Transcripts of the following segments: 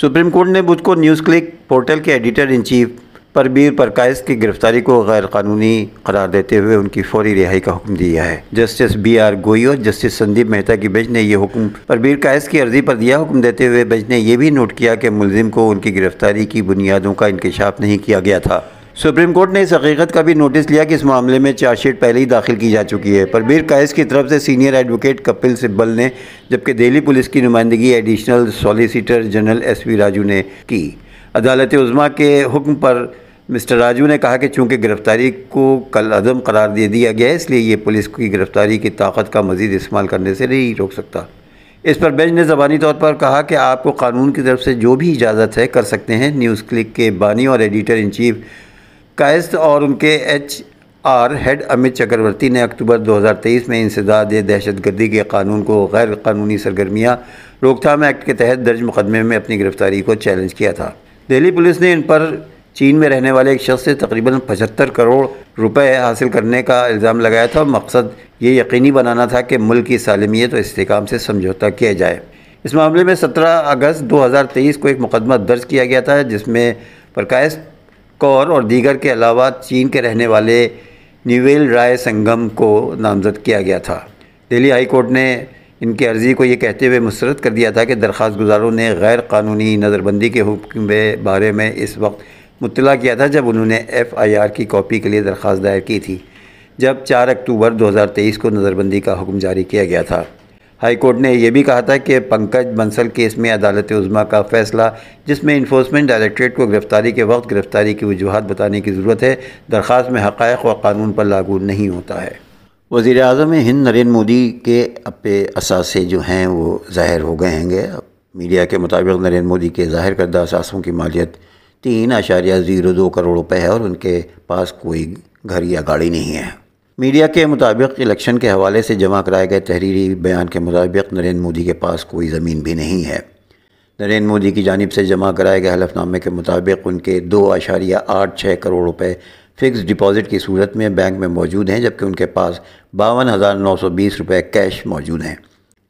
supreme court نے بدھ کو نیوز کلک پورٹل کے ایڈیٹر ان چیف پربیر پر کی گرفتاری کو غیر قانونی قرار دیتے ہوئے ان کی فوری رہائی کا حکم دیا ہے جسٹس بی آر گوئی اور جسٹس سندیپ مہتا کی بینچ نے یہ حکم پربیر قائز کی عرضی پر دیا حکم دیتے ہوئے بینچ نے یہ بھی نوٹ کیا کہ ملزم کو ان کی گرفتاری کی بنیادوں کا انکشاف نہیں کیا گیا تھا سپریم کورٹ نے اس حقیقت کا بھی نوٹس لیا کہ اس معاملے میں چارج شیٹ پہلے ہی داخل کی جا چکی ہے پربیر قائز کی طرف سے سینئر ایڈوکیٹ کپل سبل نے جبکہ دہلی پولیس کی نمائندگی additional solicitor general S V Raju نے کی عدالت عظمہ کے حکم پر مسٹر راجو نے کہا کہ چونکہ گرفتاری کو کل عدم قرار دے دیا گیا ہے اس لیے یہ پولیس کی گرفتاری کی طاقت کا مزید استعمال کرنے سے نہیں روک سکتا اس پر بینچ نے زبانی طور پر کہا کہ آپ کو قانون کی طرف سے جو بھی اجازت ہے کر سکتے ہیں نیوز کلک کے بانی اور ایڈیٹر ان چیف کائست اور ان کے ایچ آر ہیڈ امت چکرورتی نے اکتوبر دو ہزار تیئیس میں انسداد دہشت گردی کے قانون کو غیر قانونی سرگرمیاں روک تھام ایکٹ کے تحت درج مقدمے میں اپنی گرفتاری کو چیلنج کیا تھا دہلی پولیس نے ان پر چین میں رہنے والے ایک شخص سے تقریباً پچہتر کروڑ روپے حاصل کرنے کا الزام لگایا تھا مقصد یہ یقینی بنانا تھا کہ ملک کی سالمیت و استحکام سے سمجھوتا کیا جائے اس معاملے میں سترہ اگست دو ہزار تیئیس کو ایک مقدمہ درج کیا گیا تھا جس میں پرکایش کور اور دیگر کے علاوہ چین کے رہنے والے نیویل رائے سنگم کو نامزد کیا گیا تھا دہلی ہائی کورٹ نے ان کی عرضی کو یہ کہتے ہوئے مسترد کر دیا تھا کہ درخواست گزاروں نے غیر قانونی نظر بندی کے حکم بارے میں اس وقت مطلع کیا تھا جب انہوں نے ایف آئی آر کی کاپی کے لیے درخواست دائر کی تھی جب چار اکتوبر دو ہزار تیئیس کو نظر بندی کا حکم جاری کیا گیا تھا ہائی کورٹ نے یہ بھی کہا تھا کہ پنکج بنسل کیس میں عدالت عظمہ کا فیصلہ جس میں انفورسمنٹ ڈائریکٹریٹ کو گرفتاری کے وقت گرفتاری کی وجوہات بتانے کی ضرورت ہے درخواست میں حقائق و قانون پر لاگو نہیں ہوتا ہے وزیر اعظم ہند نریندر مودی کے اپے اثاثے جو ہیں وہ ظاہر ہو گئے ہیں گے میڈیا کے مطابق نریندر مودی کے ظاہر کردہ اثاثوں کی مالیت تین اشاریہ زیرو دو کروڑ روپے ہے اور ان کے پاس کوئی گھر یا گاڑی نہیں ہے میڈیا کے مطابق الیکشن کے حوالے سے جمع کرائے گئے تحریری بیان کے مطابق نریندر مودی کے پاس کوئی زمین بھی نہیں ہے نریندر مودی کی جانب سے جمع کرائے گئے حلف نامے کے مطابق ان کے دو اشاریہ آٹھ چھ کروڑ روپے فکس ڈپازٹ کی صورت میں بینک میں موجود ہیں جبکہ ان کے پاس باون ہزار نو سو بیس روپے کیش موجود ہیں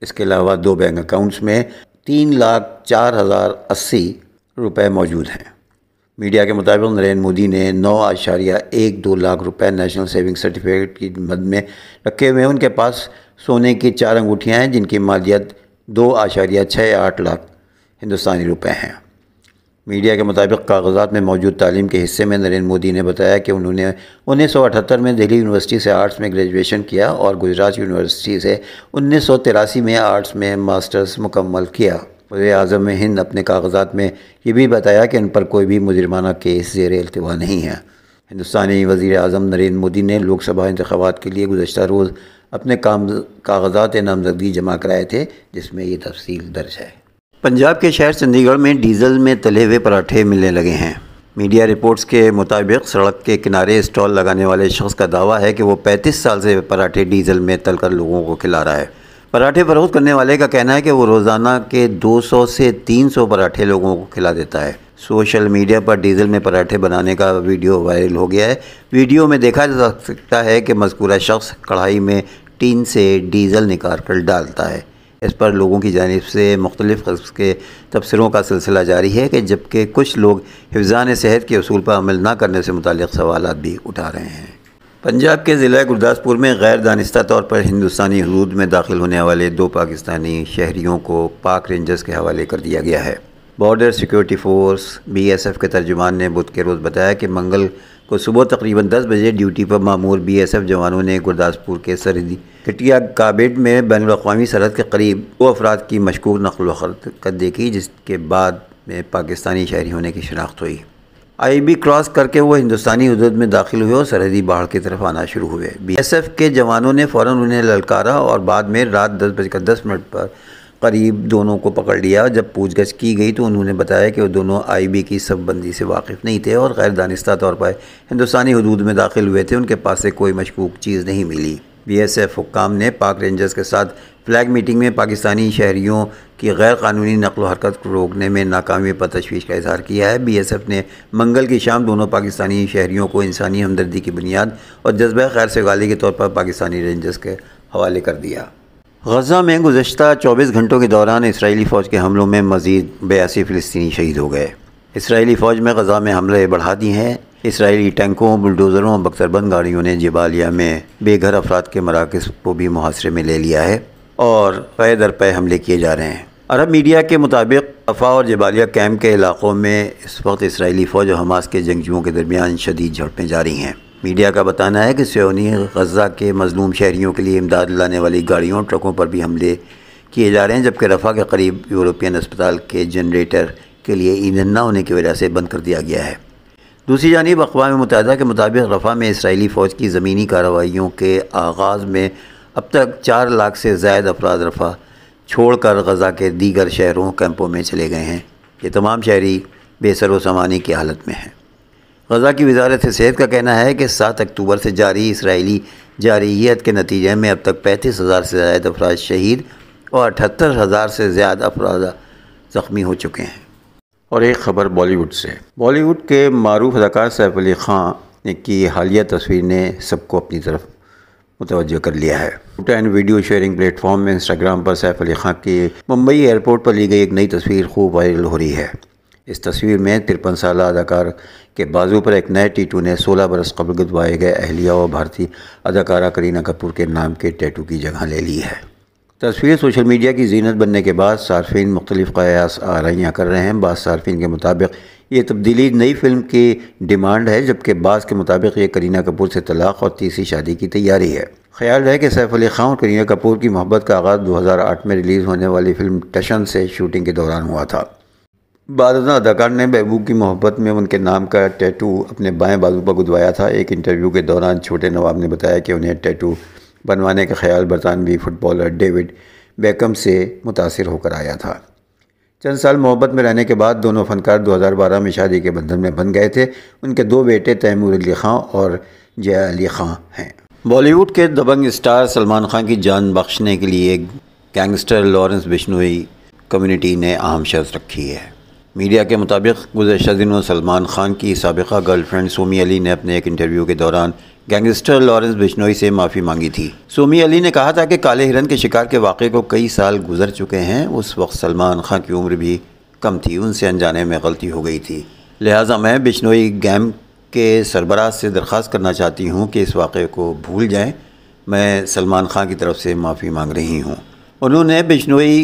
اس کے علاوہ دو بینک اکاؤنٹس میں تین لاکھ چار ہزار اسی روپے موجود ہیں میڈیا کے مطابق نریندر مودی نے نو آشاریہ ایک دو لاکھ روپے نیشنل سیونگ سرٹیفکیٹ کی مد میں رکھے ہوئے ہیں ان کے پاس سونے کی چار انگوٹھیاں ہیں جن کی مالیت دو آشاریہ چھ آٹھ لاکھ ہندوستانی روپے ہیں میڈیا کے مطابق کاغذات میں موجود تعلیم کے حصے میں نریندر مودی نے بتایا کہ انہوں نے انیس سو اٹھتر میں دہلی یونیورسٹی سے آرٹس میں گریجویشن کیا اور گجرات یونیورسٹی سے انیس سو تراسی میں آرٹس میں ماسٹرز مکمل کیا وزیر اعظم ہند اپنے کاغذات میں یہ بھی بتایا کہ ان پر کوئی بھی مجرمانہ کیس زیر التوا نہیں ہے ہندوستانی وزیر اعظم نریندر مودی نے لوک سبھا انتخابات کے لیے گزشتہ روز اپنے کام کاغذات نامزدگی جمع کرائے تھے جس میں یہ تفصیل درج ہے پنجاب کے شہر چندی گڑھ میں ڈیزل میں تلے ہوئے پراٹھے ملنے لگے ہیں میڈیا رپورٹس کے مطابق سڑک کے کنارے اسٹال لگانے والے شخص کا دعویٰ ہے کہ وہ پینتیس سال سے پراٹھے ڈیزل میں تل کر لوگوں کو کھلا رہا ہے پراٹھے فروخت کرنے والے کا کہنا ہے کہ وہ روزانہ کے دو سو سے تین سو پراٹھے لوگوں کو کھلا دیتا ہے سوشل میڈیا پر ڈیزل میں پراٹھے بنانے کا ویڈیو وائرل ہو گیا ہے ویڈیو میں دیکھا جا سکتا ہے کہ مذکورہ شخص کڑھائی میں ٹین سے ڈیزل نکال کر ڈالتا ہے اس پر لوگوں کی جانب سے مختلف قسم کے تبصروں کا سلسلہ جاری ہے کہ جبکہ کچھ لوگ حفظان صحت کے اصول پر عمل نہ کرنے سے متعلق سوالات بھی اٹھا رہے ہیں پنجاب کے ضلع گرداسپور میں غیر دانستہ طور پر ہندوستانی حدود میں داخل ہونے والے دو پاکستانی شہریوں کو پاک رینجرز کے حوالے کر دیا گیا ہے border security force B S F کے ترجمان نے بدھ کے روز بتایا کہ منگل کو صبح تقریباً دس بجے ڈیوٹی پر معمور بی ایس ایف جوانوں نے گرداسپور کے سرحدی کٹیا کابڈ میں بین الاقوامی سرحد کے قریب دو افراد کی مشکوک نقل و حرکت دیکھی جس کے بعد میں پاکستانی شہری ہونے کی شناخت ہوئی آئی بی کراس کر کے وہ ہندوستانی حدود میں داخل ہوئے اور سرحدی باہر کی طرف آنا شروع ہوئے بی ایس ایف کے جوانوں نے فوراً انہیں للکارا اور بعد میں رات دس بج کر دس منٹ پر قریب دونوں کو پکڑ لیا جب پوچھ گچھ کی گئی تو انہوں نے بتایا کہ وہ دونوں آئی بی کی سب بندی سے واقف نہیں تھے اور غیر دانستہ طور پر ہندوستانی حدود میں داخل ہوئے تھے ان کے پاس سے کوئی مشکوک چیز نہیں ملی بی ایس ایف حکام نے پاک رینجرز کے ساتھ فلیگ میٹنگ میں پاکستانی شہریوں کی غیر قانونی نقل و حرکت کو روکنے میں ناکامی پر تشویش کا اظہار کیا ہے بی ایس ایف نے منگل کی شام دونوں پاکستانی شہریوں کو انسانی ہمدردی کی بنیاد اور جذبہ خیر سے غالی کے طور پر پاکستانی رینجز کے حوالے کر دیا غزہ میں گزشتہ چوبیس گھنٹوں کے دوران اسرائیلی فوج کے حملوں میں مزید بیاسی فلسطینی شہید ہو گئے اسرائیلی فوج میں غزہ میں حملے بڑھا دی ہیں اسرائیلی ٹینکوں بلڈوزروں اور بکتر بند گاڑیوں نے جبالیہ میں بے گھر افراد کے مراکز کو بھی محاصرے میں لے لیا ہے اور پے در پے حملے کیے جا رہے ہیں عرب میڈیا کے مطابق افا اور جبالیہ کیمپ کے علاقوں میں اس وقت اسرائیلی فوج و حماس کے جنگجوؤں کے درمیان شدید جھڑپیں جاری ہیں میڈیا کا بتانا ہے کہ سیونی غزہ کے مظلوم شہریوں کے لیے امداد لانے والی گاڑیوں اور ٹرکوں پر بھی حملے کیے جا رہے ہیں جبکہ رفع کے قریب یورپین اسپتال کے جنریٹر کے لیے ایندھن نہ ہونے کی وجہ سے بند کر دیا گیا ہے دوسری جانب اقوام متحدہ کے مطابق رفع میں اسرائیلی فوج کی زمینی کارروائیوں کے آغاز میں اب تک چار لاکھ سے زائد افراد رفع چھوڑ کر غزہ کے دیگر شہروں کیمپوں میں چلے گئے ہیں یہ تمام شہری بے سر و سمانی کی حالت میں ہیں غزہ کی وزارت صحت کا کہنا ہے کہ سات اکتوبر سے جاری اسرائیلی جارحیت کے نتیجے میں اب تک پینتیس ہزار سے زائد افراد شہید اور اٹھتر ہزار سے زیادہ افراد زخمی ہو چکے ہیں اور ایک خبر بالی ووڈ سے بالی ووڈ کے معروف اداکار سیف علی خان کی حالیہ تصویر نے سب کو اپنی طرف متوجہ کر لیا ہے ٹین and video sharing platform میں انسٹاگرام پر سیف علی خان کی ممبئی ایئرپورٹ پر لی گئی ایک نئی تصویر خوب وائرل ہو رہی ہے اس تصویر میں ترپن سالہ اداکار کے بازو پر ایک نئے ٹیٹو نے سولہ برس قبل گدوائے گئے اہلیہ و بھارتی اداکارہ کرینہ کپور کے نام کے ٹیٹو کی جگہ لے لی ہے تصویر سوشل میڈیا کی زینت بننے کے بعد صارفین مختلف قیاس آرائیاں کر رہے ہیں بعض صارفین کے مطابق یہ تبدیلی نئی فلم کی ڈیمانڈ ہے جبکہ بعض کے مطابق یہ کرینہ کپور سے طلاق اور تیسری شادی کی تیاری ہے خیال رہے کہ سیف علی خان اور کرینہ کپور کی محبت کا آغاز دو ہزار آٹھ میں ریلیز ہونے والی فلم ٹشن سے شوٹنگ کے دوران ہوا تھا بعد اداکار نے بہبوب کی محبت میں ان کے نام کا ٹیٹو اپنے بائیں بازو پر گدوایا تھا ایک انٹرویو کے دوران چھوٹے نواب نے بتایا کہ انہیں ٹیٹو بنوانے کا خیال برطانوی فٹ بالر ڈیوڈ بیکم سے متاثر ہو کر آیا تھا چند سال محبت میں رہنے کے بعد دونوں فنکار دو ہزار بارہ میں شادی کے بندھن میں بن گئے تھے ان کے دو بیٹے تیمور علی خان اور جیا علی خان ہیں بالی ووڈ کے دبنگ اسٹار سلمان خان کی جان بخشنے کے لیے گینگسٹر لارنس بشنوئی کمیونٹی نے اہم شرط رکھی ہے میڈیا کے مطابق گزشتہ دنوں سلمان خان کی سابقہ گرل فرینڈ سومی علی نے اپنے ایک انٹرویو کے دوران گینگسٹر لارنس بشنوئی سے معافی مانگی تھی سومی علی نے کہا تھا کہ کالے ہرن کے شکار کے واقعے کو کئی سال گزر چکے ہیں اس وقت سلمان خان کی عمر بھی کم تھی ان سے انجانے میں غلطی ہو گئی تھی لہٰذا میں بشنوئی گیم کے سربراہ سے درخواست کرنا چاہتی ہوں کہ اس واقعے کو بھول جائیں میں سلمان خان کی طرف سے معافی مانگ رہی ہوں انہوں نے بشنوئی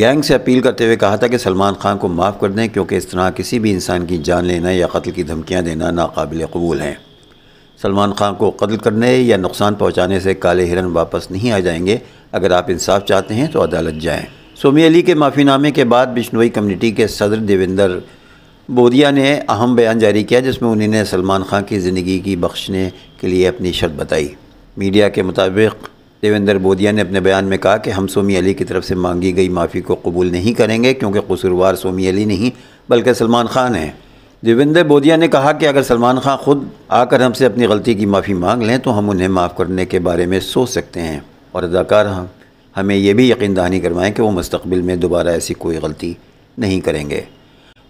گینگ سے اپیل کرتے ہوئے کہا تھا کہ سلمان خان کو معاف کر دیں کیونکہ اس طرح کسی بھی انسان کی جان لینا یا قتل کی دھمکیاں دینا ناقابل قبول ہیں سلمان خان کو قتل کرنے یا نقصان پہنچانے سے کالے ہرن واپس نہیں آ جائیں گے اگر آپ انصاف چاہتے ہیں تو عدالت جائیں سومی علی کے معافی نامے کے بعد بشنوئی کمیونٹی کے صدر دیویندر بودیا نے اہم بیان جاری کیا جس میں انہیں سلمان خان کی زندگی کی بخشنے کے لیے اپنی شرط بتائی میڈیا کے مطابق دیویندر بودیا نے اپنے بیان میں کہا کہ ہم سومی علی کی طرف سے مانگی گئی معافی کو قبول نہیں کریں گے کیونکہ قصوروار سومی علی نہیں بلکہ سلمان خان ہیں دیویندر بودیا نے کہا کہ اگر سلمان خان خود آ کر ہم سے اپنی غلطی کی معافی مانگ لیں تو ہم انہیں معاف کرنے کے بارے میں سوچ سکتے ہیں اور اداکار ہاں، ہمیں یہ بھی یقین دہانی کروائیں کہ وہ مستقبل میں دوبارہ ایسی کوئی غلطی نہیں کریں گے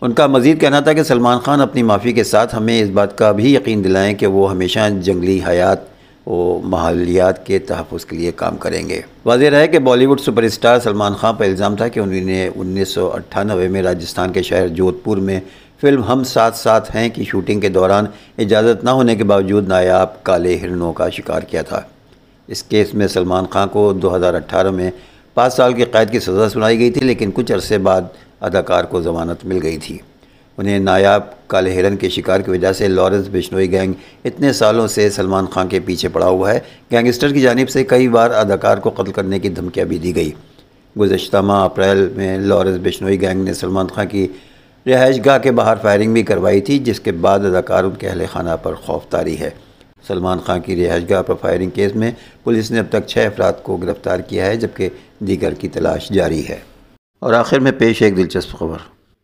ان کا مزید کہنا تھا کہ سلمان خان اپنی معافی کے ساتھ ہمیں اس بات کا بھی یقین دلائیں کہ وہ ہمیشہ جنگلی حیات و ماحولیات کے تحفظ کے لیے کام کریں گے واضح رہے کہ Bollywood superstar Salman Khan پر الزام تھا کہ نے انیس سو اٹھانوے میں راجستھان کے شہر جودھ پور میں فلم ہم ساتھ ساتھ ہیں کی شوٹنگ کے دوران اجازت نہ ہونے کے باوجود نایاب کالے ہرنوں کا شکار کیا تھا اس کیس میں سلمان خان کو دو ہزار اٹھارہ میں پانچ سال کی قید کی سزا سنائی گئی تھی لیکن کچھ عرصے بعد اداکار کو ضمانت مل گئی تھی انہیں نایاب کالے ہرن کے شکار کی وجہ سے لارنس بشنوئی گینگ اتنے سالوں سے سلمان خان کے پیچھے پڑا ہوا ہے گینگسٹر کی جانب سے کئی بار اداکار کو قتل کرنے کی دھمکیاں بھی دی گئی گزشتہ ماہ اپریل میں لارنس بشنوئی گینگ نے سلمان خان کی رہائش گاہ کے باہر فائرنگ بھی کروائی تھی جس کے بعد اداکار ان کے اہل خانہ پر خوف تاری ہے سلمان خان کی رہائش گاہ پر فائرنگ کیس میں پولیس نے اب تک چھ افراد کو گرفتار کیا ہے جبکہ دیگر کی تلاش جاری ہے اور آخر میں پیش ایک دلچسپ خبر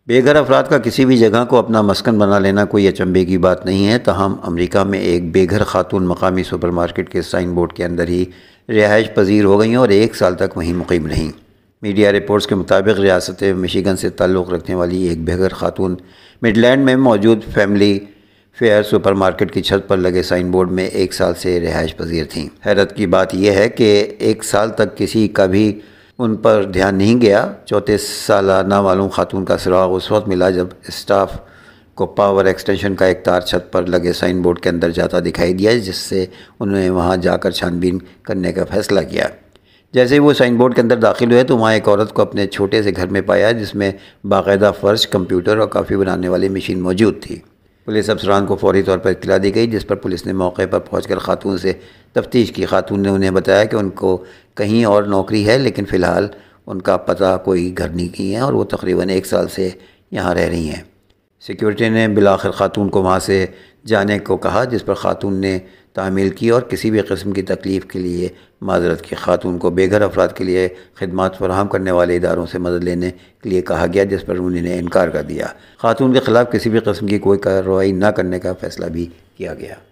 بے گھر افراد کا کسی بھی جگہ کو اپنا مسکن بنا لینا کوئی اچمبے کی بات نہیں ہے تاہم امریکہ میں ایک بے گھر خاتون مقامی سپر مارکیٹ کے سائن بورڈ کے اندر ہی رہائش پذیر ہو گئیں اور ایک سال تک وہیں مقیم رہیں میڈیا رپورٹس کے مطابق ریاست مشیگن سے تعلق رکھنے والی ایک بے گھر خاتون مڈ لینڈ میں موجود فیملی فیئر سپر مارکیٹ کی چھت پر لگے سائن بورڈ میں ایک سال سے رہائش پذیر تھیں حیرت کی بات یہ ہے کہ ایک سال تک کسی کا بھی ان پر دھیان نہیں گیا چوتے سالہ نامعلوم خاتون کا سراغ اس وقت ملا جب اسٹاف کو پاور ایکسٹینشن کا ایک تار چھت پر لگے سائن بورڈ کے اندر جاتا دکھائی دیا جس سے انہوں نے وہاں جا کر چھان بین کرنے کا فیصلہ کیا جیسے ہی وہ سائن بورڈ کے اندر داخل ہوئے تو وہاں ایک عورت کو اپنے چھوٹے سے گھر میں پایا جس میں باقاعدہ فرش کمپیوٹر اور کافی بنانے والی مشین موجود تھی پولیس افسران کو فوری طور پر اطلاع دی گئی جس پر پولیس نے موقع پر پہنچ کر خاتون سے تفتیش کی خاتون نے انہیں بتایا کہ ان کو کہیں اور نوکری ہے لیکن فی الحال ان کا پتہ کوئی گھر نہیں کی ہے اور وہ تقریباً ایک سال سے یہاں رہ رہی ہیں سیکیورٹی نے بلاخر خاتون کو وہاں سے جانے کو کہا جس پر خاتون نے تعمیل کی اور کسی بھی قسم کی تکلیف کے لیے معذرت کی خاتون کو بے گھر افراد کے لیے خدمات فراہم کرنے والے اداروں سے مدد لینے کے لیے کہا گیا جس پر انہوں نے انکار کر دیا خاتون کے خلاف کسی بھی قسم کی کوئی کارروائی نہ کرنے کا فیصلہ بھی کیا گیا